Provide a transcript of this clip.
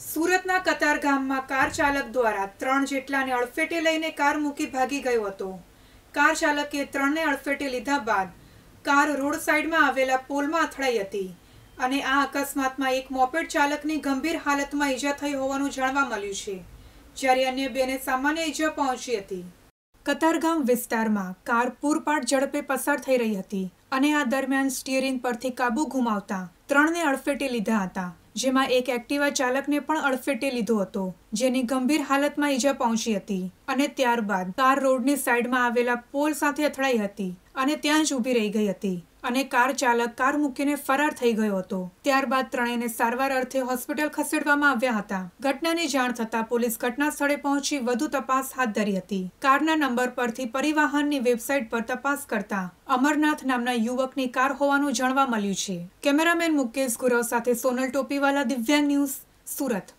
સુરતના કતારગામમાં કાર ચાલક દ્વારા ત્રણ જેટલાને અડફેટે લઈને કાર મૂકી ભાગી ગયો હતો કાર ચાલકે ત્રણને અડફેટે લીધા બાદ કાર રોડ સાઈડમાં આવેલા પોલમાં અથડાઈ હતી અને આ અકસ્માતમાં એક મોપેડ ચાલકની ગંભીર હાલતમાં ઈજા થઈ હોવાનું જાણવા મળ્યું છે જ્યારે અન્ય બેને સામાન્ય ઈજા પહોંચી હતી કતારગામ વિસ્તારમાં કાર પૂરપાટ ઝડપે પસાર થઈ રહી હતી અને આ દરમિયાન સ્ટીયરિંગ પરથી કાબુ ગુમાવતા ત્રણને અડફેટે લીધા હતા જેમાં એક એક્ટિવા ચાલકને પણ અડફેટે લીધો હતો જેની ગંભીર હાલતમાં ઈજા પહોંચી હતી અને ત્યારબાદ કાર રોડની સાઈડમાં આવેલા પોલ સાથે અથડાઈ હતી અને ત્યાં જ ઊભી રહી ગઈ હતી અને કાર ચાલક કાર મૂકીને ફરાર થઈ ગયો હતો ત્યારબાદ ત્રણેયને સારવાર અર્થે હોસ્પિટલ ખસેડવામાં આવ્યા હતા ઘટનાની જાણ થતાં પોલીસ ઘટના સ્થળે પહોંચી વધુ તપાસ હાથ ધરી હતી કારના નંબર પરથી પરિવહનની વેબસાઇટ પર તપાસ કરતા અમરનાથ નામના યુવકની કાર હોવાનું જાણવા મળ્યું છે કેમેરામેન મુકેશ ગુરવ સાથે સોનલ ટોપીવાલા દિવ્યાંગ ન્યૂઝ સુરત